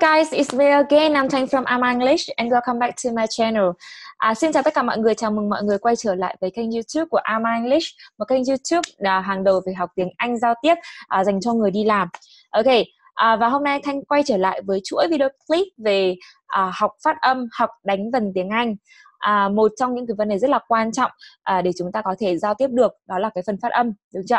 Hello guys, it's me again. I'm Thanh from Am English and welcome back to my channel. À, xin chào tất cả mọi người, chào mừng mọi người quay trở lại với kênh YouTube của Am English, một kênh YouTube là hàng đầu về học tiếng Anh giao tiếp à, dành cho người đi làm. Ok, à, và hôm nay Thanh quay trở lại với chuỗi video clip về à, học phát âm, học đánh vần tiếng Anh. À, một trong những cái vấn đề rất là quan trọng à, để chúng ta có thể giao tiếp được đó là cái phần phát âm, đúng chưa?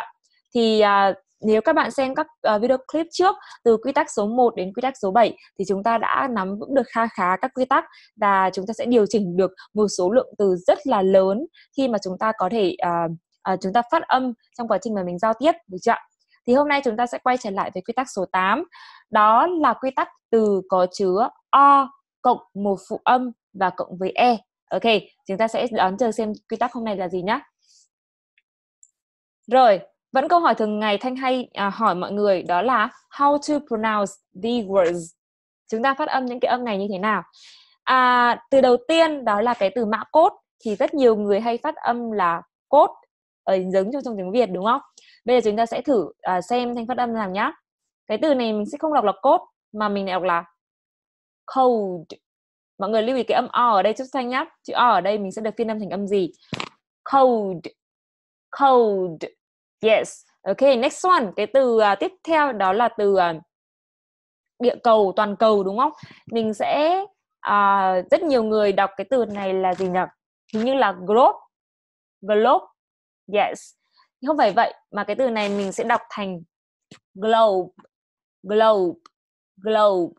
Thì à, nếu các bạn xem các ờ, video clip trước từ quy tắc số 1 đến quy tắc số 7 thì chúng ta đã nắm vững được kha khá các quy tắc và chúng ta sẽ điều chỉnh được một số lượng từ rất là lớn khi mà chúng ta có thể uh, uh, chúng ta phát âm trong quá trình mà mình giao tiếp được chưa ạ? Thì hôm nay chúng ta sẽ quay trở lại với quy tắc số 8. Đó là quy tắc từ có chứa o cộng một phụ âm và cộng với e. Ok, chúng ta sẽ đón chờ xem quy tắc hôm nay là gì nhá. Rồi, vẫn câu hỏi thường ngày Thanh hay à, hỏi mọi người đó là how to pronounce these words. Chúng ta phát âm những cái âm này như thế nào? À, từ đầu tiên đó là cái từ mã cốt thì rất nhiều người hay phát âm là cốt ở ờ, giống trong trong tiếng Việt đúng không? Bây giờ chúng ta sẽ thử à, xem Thanh phát âm làm nhá. Cái từ này mình sẽ không đọc là cốt mà mình đọc là cold. Mọi người lưu ý cái âm o ở đây chút Thanh nhá. Chữ o ở đây mình sẽ được phiên âm thành âm gì? Cold. Cold Yes. Okay, next one. Cái từ uh, tiếp theo đó là từ uh, địa cầu toàn cầu đúng không? Mình sẽ uh, rất nhiều người đọc cái từ này là gì nhỉ? Hình như là globe. Globe. Yes. Không phải vậy mà cái từ này mình sẽ đọc thành globe. Globe. Globe.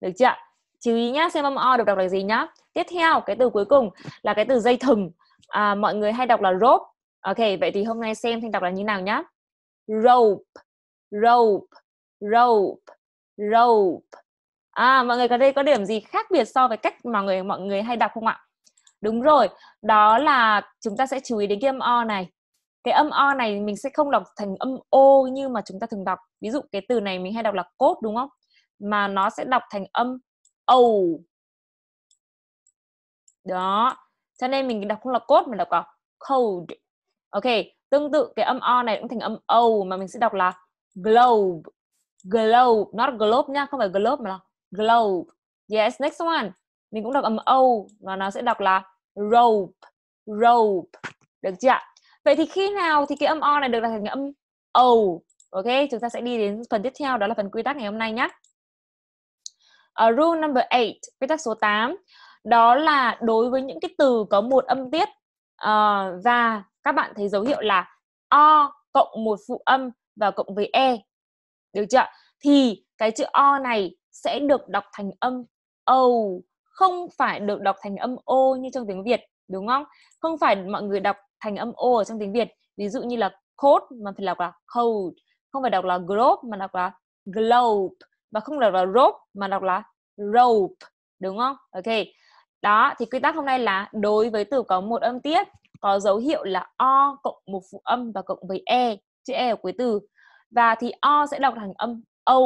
Được chưa? Chú ý nhá, xem âm o được đọc là gì nhá. Tiếp theo, cái từ cuối cùng là cái từ dây thừng. À, mọi người hay đọc là rope Ok, vậy thì hôm nay xem thanh đọc là như nào nhá. Rope, rope, rope, rope. À, mọi người có đây có điểm gì khác biệt so với cách mà người mọi người hay đọc không ạ? Đúng rồi, đó là chúng ta sẽ chú ý đến cái âm o này. Cái âm o này mình sẽ không đọc thành âm o như mà chúng ta thường đọc. Ví dụ cái từ này mình hay đọc là cốt đúng không? Mà nó sẽ đọc thành âm ầu. Đó. Cho nên mình đọc không là cốt mà đọc là cold ok tương tự cái âm o này cũng thành âm o mà mình sẽ đọc là globe globe not globe nha không phải globe mà là globe yes next one mình cũng đọc âm o và nó sẽ đọc là rope rope được chưa vậy thì khi nào thì cái âm o này được đặt thành âm o ok chúng ta sẽ đi đến phần tiếp theo đó là phần quy tắc ngày hôm nay nhé uh, ờ, rule number 8 quy tắc số 8 đó là đối với những cái từ có một âm tiết uh, và các bạn thấy dấu hiệu là o cộng một phụ âm và cộng với e được chưa thì cái chữ o này sẽ được đọc thành âm âu không phải được đọc thành âm ô như trong tiếng việt đúng không không phải mọi người đọc thành âm ô ở trong tiếng việt ví dụ như là code mà phải đọc là code không phải đọc là globe mà đọc là globe và không đọc là rope mà đọc là rope đúng không ok đó thì quy tắc hôm nay là đối với từ có một âm tiết có dấu hiệu là O cộng một phụ âm và cộng với E, chữ E ở cuối từ. Và thì O sẽ đọc thành âm O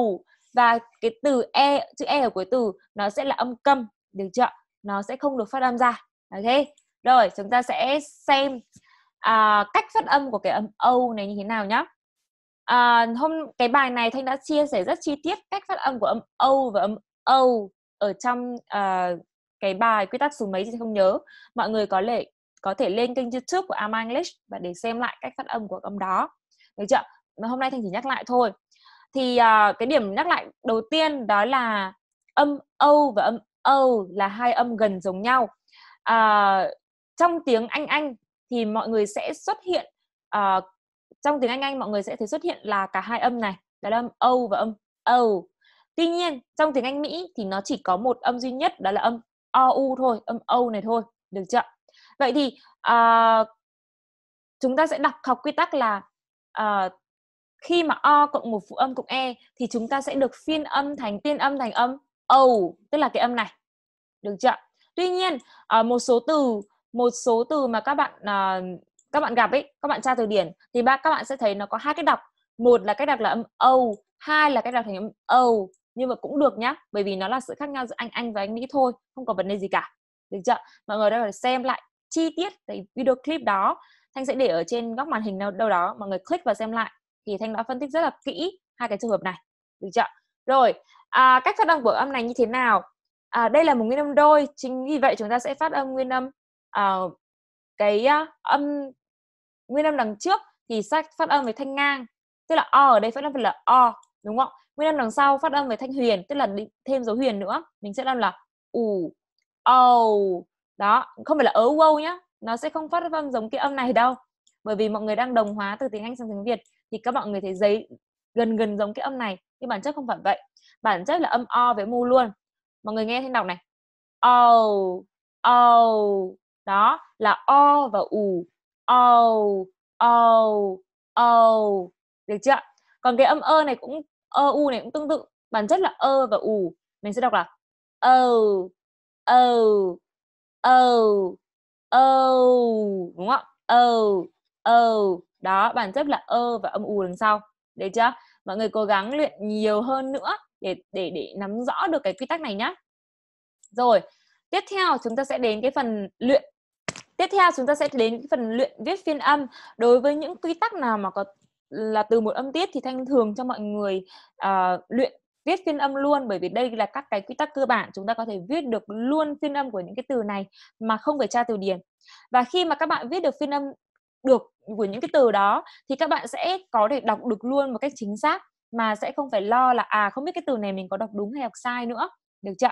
và cái từ E, chữ E ở cuối từ nó sẽ là âm câm, được chưa? Nó sẽ không được phát âm ra. Ok. Rồi, chúng ta sẽ xem à, cách phát âm của cái âm O này như thế nào nhá. À, hôm cái bài này Thanh đã chia sẻ rất chi tiết cách phát âm của âm O và âm O ở trong uh, cái bài quy tắc số mấy thì không nhớ mọi người có thể có thể lên kênh youtube của Ama English và để xem lại cách phát âm của âm đó được chưa mà hôm nay thành chỉ nhắc lại thôi thì uh, cái điểm nhắc lại đầu tiên đó là âm âu và âm âu là hai âm gần giống nhau uh, trong tiếng anh anh thì mọi người sẽ xuất hiện uh, trong tiếng anh anh mọi người sẽ thấy xuất hiện là cả hai âm này đó là âm âu và âm âu tuy nhiên trong tiếng anh mỹ thì nó chỉ có một âm duy nhất đó là âm ou thôi âm âu này thôi được chưa vậy thì uh, chúng ta sẽ đọc học quy tắc là uh, khi mà o cộng một phụ âm cộng e thì chúng ta sẽ được phiên âm thành tiên âm thành âm ầu tức là cái âm này được chưa tuy nhiên uh, một số từ một số từ mà các bạn uh, các bạn gặp ấy các bạn tra từ điển thì ba các bạn sẽ thấy nó có hai cách đọc một là cách đọc là âm âu hai là cách đọc thành âm âu nhưng mà cũng được nhá bởi vì nó là sự khác nhau giữa anh anh và anh mỹ thôi không có vấn đề gì cả được chưa mọi người đã phải xem lại chi tiết cái video clip đó thanh sẽ để ở trên góc màn hình đâu, đâu đó mọi người click vào xem lại thì thanh đã phân tích rất là kỹ hai cái trường hợp này được chưa rồi à, cách phát âm của âm này như thế nào à, đây là một nguyên âm đôi chính vì vậy chúng ta sẽ phát âm nguyên âm à, cái uh, âm nguyên âm đằng trước thì sách phát âm với thanh ngang tức là o ở đây phát âm là o đúng không nguyên âm đằng sau phát âm với thanh huyền tức là thêm dấu huyền nữa mình sẽ làm là ù ầu đó không phải là ớ wow nhá nó sẽ không phát âm giống cái âm này đâu bởi vì mọi người đang đồng hóa từ tiếng anh sang tiếng việt thì các bạn người thấy giấy gần gần giống cái âm này nhưng bản chất không phải vậy bản chất là âm o với mu luôn mọi người nghe thanh đọc này o o đó là o và u o o o được chưa còn cái âm ơ này cũng ơ u này cũng tương tự bản chất là ơ và u mình sẽ đọc là o o oh oh đúng không oh oh đó bản chất là ơ và âm u đằng sau được chưa mọi người cố gắng luyện nhiều hơn nữa để để để nắm rõ được cái quy tắc này nhá rồi tiếp theo chúng ta sẽ đến cái phần luyện tiếp theo chúng ta sẽ đến cái phần luyện viết phiên âm đối với những quy tắc nào mà có là từ một âm tiết thì thanh thường cho mọi người uh, luyện viết phiên âm luôn bởi vì đây là các cái quy tắc cơ bản chúng ta có thể viết được luôn phiên âm của những cái từ này mà không phải tra từ điển và khi mà các bạn viết được phiên âm được của những cái từ đó thì các bạn sẽ có thể đọc được luôn một cách chính xác mà sẽ không phải lo là à không biết cái từ này mình có đọc đúng hay đọc sai nữa được chưa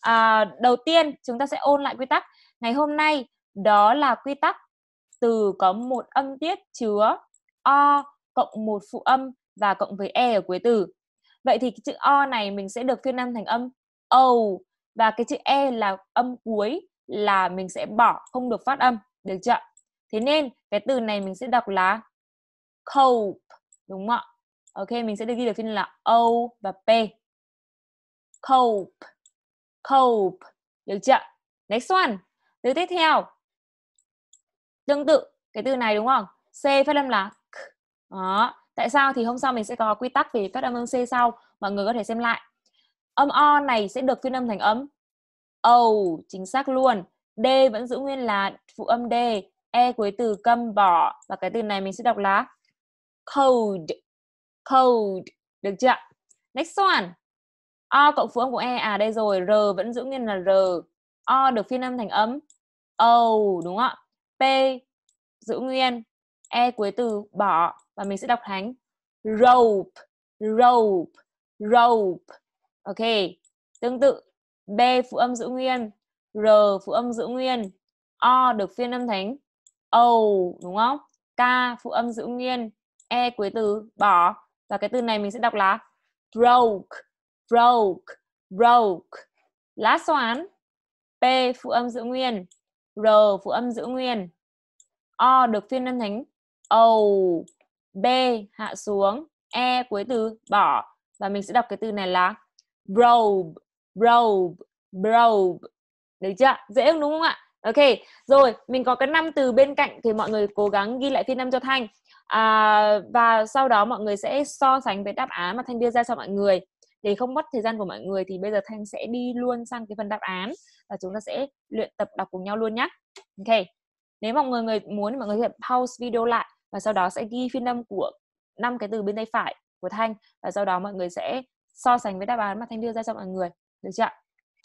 à, đầu tiên chúng ta sẽ ôn lại quy tắc ngày hôm nay đó là quy tắc từ có một âm tiết chứa o cộng một phụ âm và cộng với e ở cuối từ vậy thì cái chữ o này mình sẽ được phiên âm thành âm o và cái chữ e là âm cuối là mình sẽ bỏ không được phát âm được chưa thế nên cái từ này mình sẽ đọc là cope đúng không ạ ok mình sẽ được ghi được phiên là o và p cope cope được chưa next one từ tiếp theo tương tự cái từ này đúng không c phát âm là k đó tại sao thì hôm sau mình sẽ có quy tắc về phát âm âm c sau mọi người có thể xem lại âm o này sẽ được phiên âm thành âm o chính xác luôn d vẫn giữ nguyên là phụ âm d e cuối từ câm bỏ và cái từ này mình sẽ đọc là code code được chưa next one o cộng phụ âm của e à đây rồi r vẫn giữ nguyên là r o được phiên âm thành âm o đúng không ạ p giữ nguyên e cuối từ bỏ và mình sẽ đọc thành rope rope rope ok tương tự b phụ âm giữ nguyên r phụ âm giữ nguyên o được phiên âm thành o đúng không k phụ âm giữ nguyên e cuối từ bỏ và cái từ này mình sẽ đọc là broke broke broke last one p phụ âm giữ nguyên r phụ âm giữ nguyên o được phiên âm thành O, b hạ xuống e cuối từ bỏ và mình sẽ đọc cái từ này là robe robe robe được chưa dễ không đúng không ạ ok rồi mình có cái năm từ bên cạnh thì mọi người cố gắng ghi lại phiên âm cho thanh à, và sau đó mọi người sẽ so sánh với đáp án mà thanh đưa ra cho mọi người để không mất thời gian của mọi người thì bây giờ thanh sẽ đi luôn sang cái phần đáp án và chúng ta sẽ luyện tập đọc cùng nhau luôn nhé ok nếu mọi người, người muốn mọi người có pause video lại và sau đó sẽ ghi phiên âm của năm cái từ bên tay phải của thanh và sau đó mọi người sẽ so sánh với đáp án mà thanh đưa ra cho mọi người được chưa ạ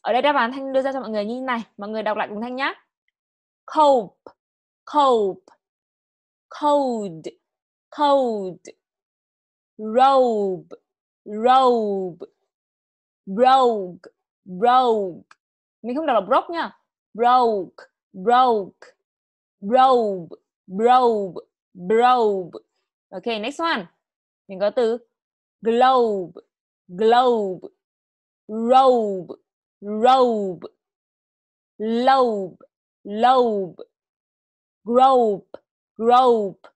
ở đây đáp án thanh đưa ra cho mọi người như này mọi người đọc lại cùng thanh nhé cope cope cold cold robe robe broke broke mình không đọc là broke nha broke broke robe robe Globe. Okay, next one. Mình có từ globe, globe, robe, robe, lobe, lobe, grope, grope,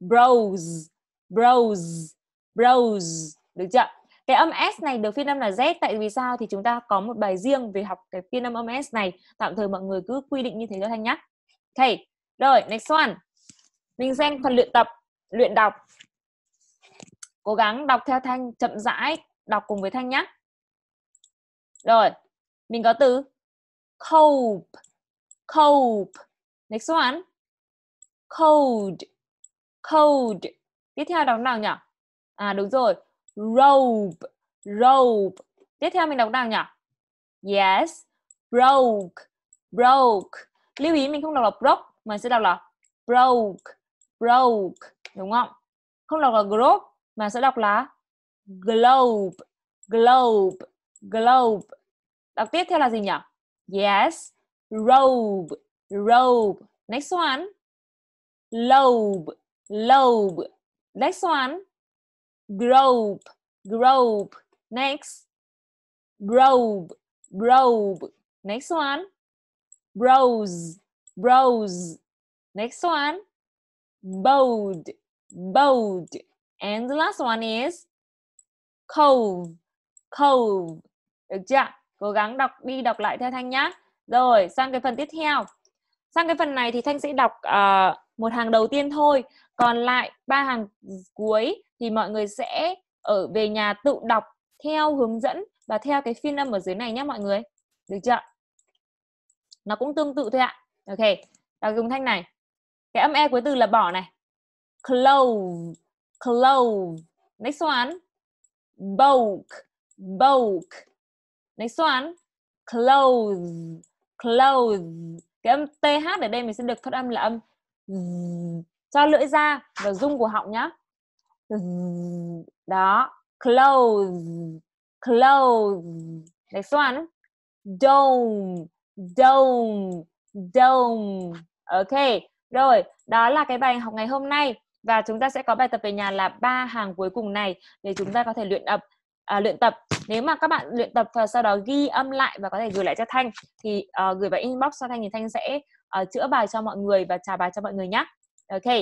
browse, browse, browse. Được chưa? Cái âm S này được phiên âm là Z Tại vì sao thì chúng ta có một bài riêng về học cái phiên âm âm S này Tạm thời mọi người cứ quy định như thế cho Thanh nhé Ok, rồi next one mình xem phần luyện tập luyện đọc cố gắng đọc theo thanh chậm rãi đọc cùng với thanh nhé rồi mình có từ cope cope next one code, code, tiếp theo đọc nào nhỉ à đúng rồi robe robe tiếp theo mình đọc nào nhỉ yes broke broke lưu ý mình không đọc là broke mình sẽ đọc là broke broke đúng không không đọc là group mà sẽ đọc là globe globe globe đọc tiếp theo là gì nhỉ yes robe robe next one lobe lobe next one grobe grobe next brobe brobe next one browse browse next one bold, bold. And the last one is cove, cove. Được chưa? Cố gắng đọc đi đọc lại theo Thanh nhá. Rồi, sang cái phần tiếp theo. Sang cái phần này thì Thanh sẽ đọc uh, một hàng đầu tiên thôi. Còn lại ba hàng cuối thì mọi người sẽ ở về nhà tự đọc theo hướng dẫn và theo cái phiên âm ở dưới này nhé mọi người. Được chưa? Nó cũng tương tự thôi ạ. Ok. Đọc dùng thanh này cái âm e cuối từ là bỏ này clove clove next one bulk bulk next one clothes clothes cái âm th ở đây mình sẽ được phát âm là âm cho lưỡi ra và rung của họng nhá đó clothes clothes next one dome dome dome okay rồi, đó là cái bài học ngày hôm nay và chúng ta sẽ có bài tập về nhà là ba hàng cuối cùng này để chúng ta có thể luyện tập à, luyện tập nếu mà các bạn luyện tập và sau đó ghi âm lại và có thể gửi lại cho thanh thì uh, gửi vào inbox cho thanh thì thanh sẽ uh, chữa bài cho mọi người và trả bài cho mọi người nhé ok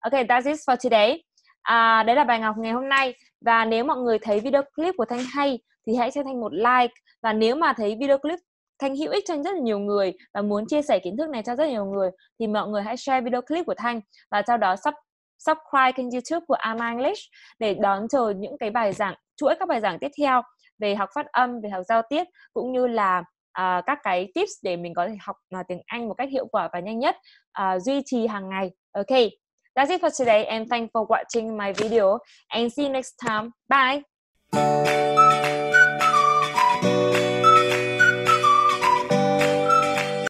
ok that's it for today à, đấy là bài học ngày hôm nay và nếu mọi người thấy video clip của thanh hay thì hãy cho thanh một like và nếu mà thấy video clip Thanh hữu ích cho rất là nhiều người và muốn chia sẻ kiến thức này cho rất nhiều người thì mọi người hãy share video clip của Thanh và sau đó sub subscribe kênh YouTube của Ama English để đón chờ những cái bài giảng chuỗi các bài giảng tiếp theo về học phát âm, về học giao tiếp cũng như là uh, các cái tips để mình có thể học uh, tiếng Anh một cách hiệu quả và nhanh nhất uh, duy trì hàng ngày. Ok, that's it for today and thanks for watching my video and see you next time. Bye.